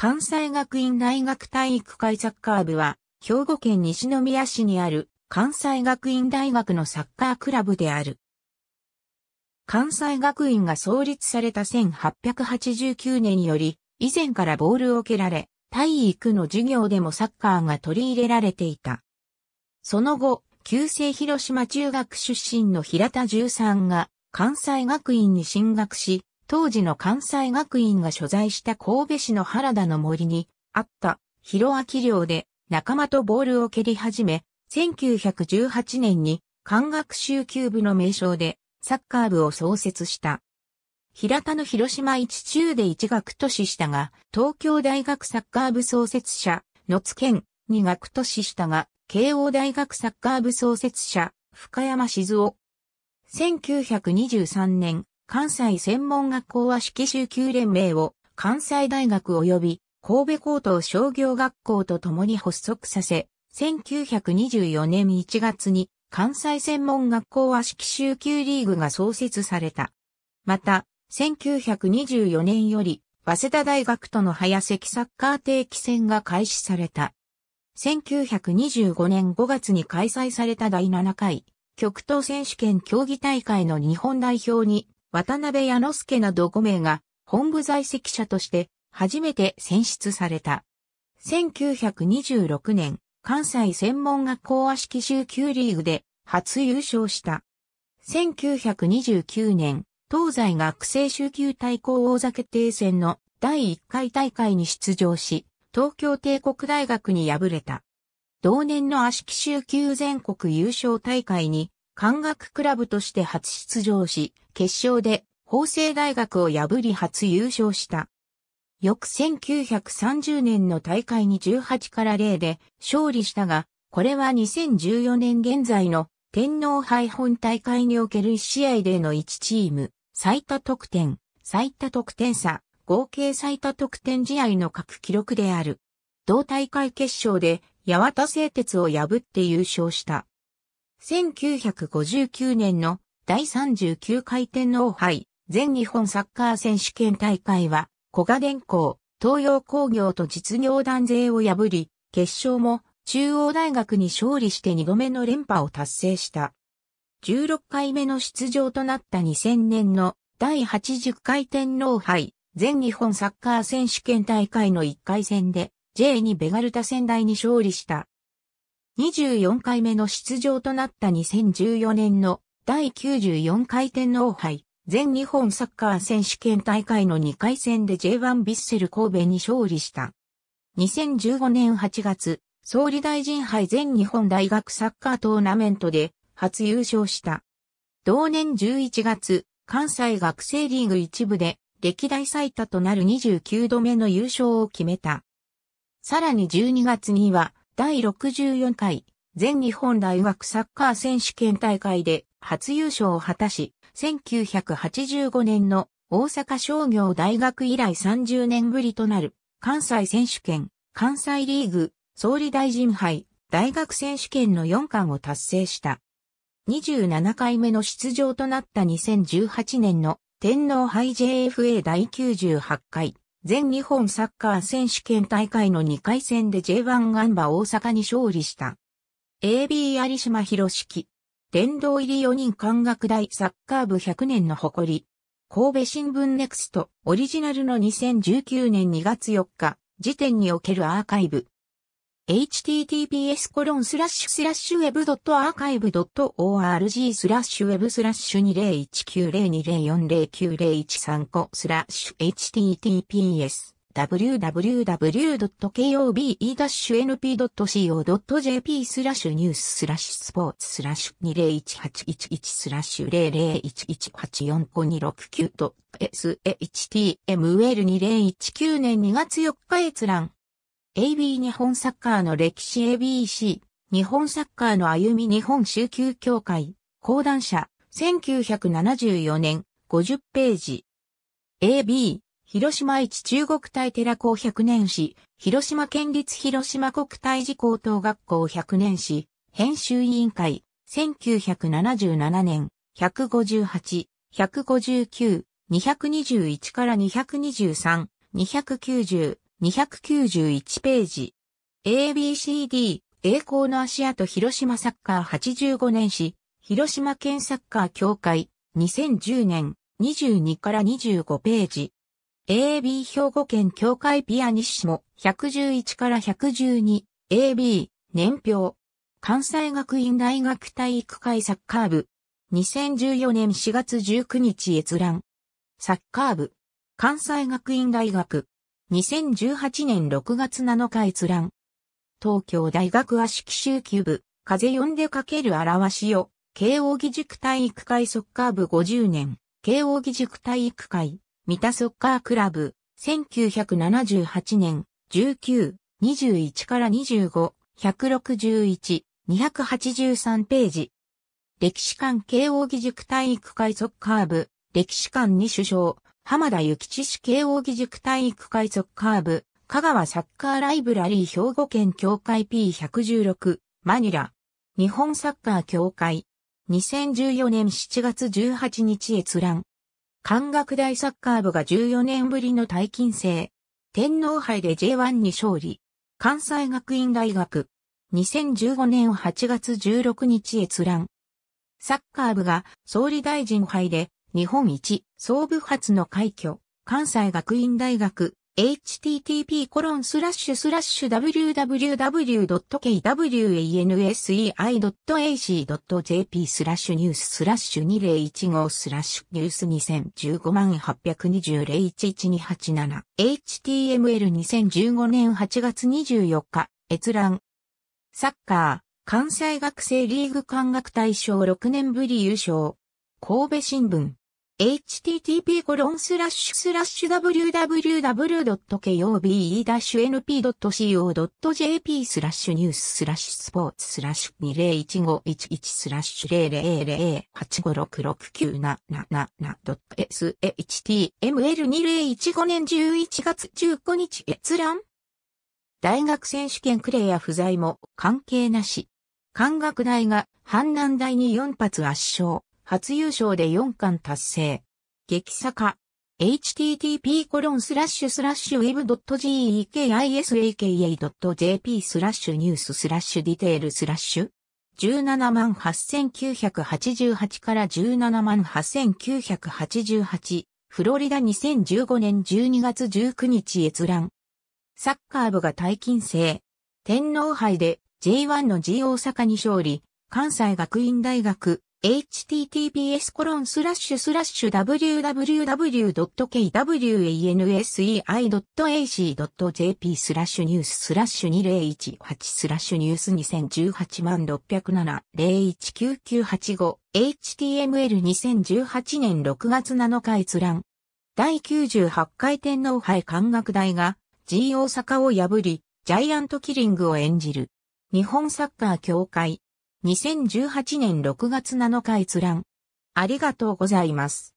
関西学院大学体育会サッカー部は、兵庫県西宮市にある関西学院大学のサッカークラブである。関西学院が創立された1889年より、以前からボールを蹴られ、体育の授業でもサッカーが取り入れられていた。その後、旧制広島中学出身の平田十三が関西学院に進学し、当時の関西学院が所在した神戸市の原田の森にあった広明寮で仲間とボールを蹴り始め、1918年に関学集級部の名称でサッカー部を創設した。平田の広島一中で一学都市したが、東京大学サッカー部創設者、野津県二学都市したが、慶応大学サッカー部創設者、深山静夫。1923年、関西専門学校は式修級連盟を関西大学及び神戸高等商業学校と共に発足させ、1924年1月に関西専門学校は式修級リーグが創設された。また、1924年より、早稲田大学との早関サッカー定期戦が開始された。1925年5月に開催された第7回、極東選手権競技大会の日本代表に渡辺矢之助など5名が本部在籍者として初めて選出された。1926年、関西専門学校和式集級リーグで初優勝した。1929年、東西学生集級対抗王座決定戦の第1回大会に出場し、東京帝国大学に敗れた。同年の足木集級全国優勝大会に漢学クラブとして初出場し、決勝で法政大学を破り初優勝した。翌1930年の大会に18から0で勝利したが、これは2014年現在の天皇杯本大会における1試合での1チーム、最多得点、最多得点差、合計最多得点試合の各記録である。同大会決勝で八幡製鉄を破って優勝した。1959年の第39回天皇杯全日本サッカー選手権大会は、小賀電工、東洋工業と実業団勢を破り、決勝も中央大学に勝利して2度目の連覇を達成した。16回目の出場となった2000年の第80回天皇杯全日本サッカー選手権大会の1回戦で J2 ベガルタ仙台に勝利した。24回目の出場となった2014年の第94回天皇杯全日本サッカー選手権大会の2回戦で J1 ビッセル神戸に勝利した。2015年8月、総理大臣杯全日本大学サッカートーナメントで初優勝した。同年11月、関西学生リーグ一部で歴代最多となる29度目の優勝を決めた。さらに12月には第64回全日本大学サッカー選手権大会で初優勝を果たし、1985年の大阪商業大学以来30年ぶりとなる関西選手権、関西リーグ、総理大臣杯、大学選手権の4冠を達成した。27回目の出場となった2018年の天皇杯 JFA 第98回全日本サッカー選手権大会の2回戦で J1 ガンバ大阪に勝利した。AB 有島博式。殿堂入り4人感覚大サッカー部100年の誇り。神戸新聞ネクストオリジナルの2019年2月4日時点におけるアーカイブ。https コロンスラッシュスラッシュウェブドットアーカイブドット org スラッシュウェブスラッシュ20190204090135個スラッシュ https www.kobe-np.co.jp スラッシュニューススラッシュスポーツスラッシュ201811スラッシュ001184526 9 s h t m l 2 0 1 9年2月4日閲覧 AB 日本サッカーの歴史 ABC、日本サッカーの歩み日本宗教協会、講談社、1974年、50ページ。AB、広島市中国対寺校100年史、広島県立広島国体寺高等学校100年史、編集委員会、1977年、158、159、221から223、290、291ページ。ABCD、栄光の足跡広島サッカー85年史、広島県サッカー協会、2010年、22から25ページ。AB 兵庫県協会ピアニッシモ、111から112、AB、年表。関西学院大学体育会サッカー部。2014年4月19日閲覧。サッカー部。関西学院大学。2018年6月7日閲覧。東京大学足式集球部、風読んでかける表しよ。慶応義塾体育会ソッカー部50年。慶応義塾体育会、三田ソッカークラブ、1978年、19、21から25、161、283ページ。歴史館慶応義塾体育会ソッカー部、歴史館に首相、浜田幸知市慶応義塾体育会ソカーブ、香川サッカーライブラリー兵庫県協会 P116、マニラ。日本サッカー協会。2014年7月18日閲覧。関学大サッカー部が14年ぶりの大金制。天皇杯で J1 に勝利。関西学院大学。2015年8月16日閲覧。サッカー部が総理大臣杯で日本一、総部発の快挙、関西学院大学、http コロンスラッシュスラッシュ www.kwansei.ac.jp スラッシュニューススラッシュ2015スラッシュニュース2015万820 01128 7html2015 年8月24日閲覧サッカー関西学生リーグ関学大賞6年ぶり優勝神戸新聞。http://www.kobe-np.co.jp スラッシュニューススラッシュスポーツスラッシュ201511スラッシュ 00085669777.shtml2015 年11月15日閲覧大学選手権クレア不在も関係なし。関学大が阪南大に4発圧勝。初優勝で4冠達成。激坂。http コロンスラッシュスラッシュ web.gekisaka.jp スラッシュニューススラッシュディテールスラッシュ178,988から178,988フロリダ2015年12月19日閲覧サッカー部が大金制天皇杯で J1 の G 大阪に勝利関西学院大学 https コロンスラッシュスラッシュ www.kwansei.ac.jp スラッシュニューススラッシュ2018スラッシュニュース2018万607 019985 html2018 年6月7日閲覧第98回天皇杯漢学大が G 大阪を破りジャイアントキリングを演じる日本サッカー協会2018年6月7日閲覧。ありがとうございます。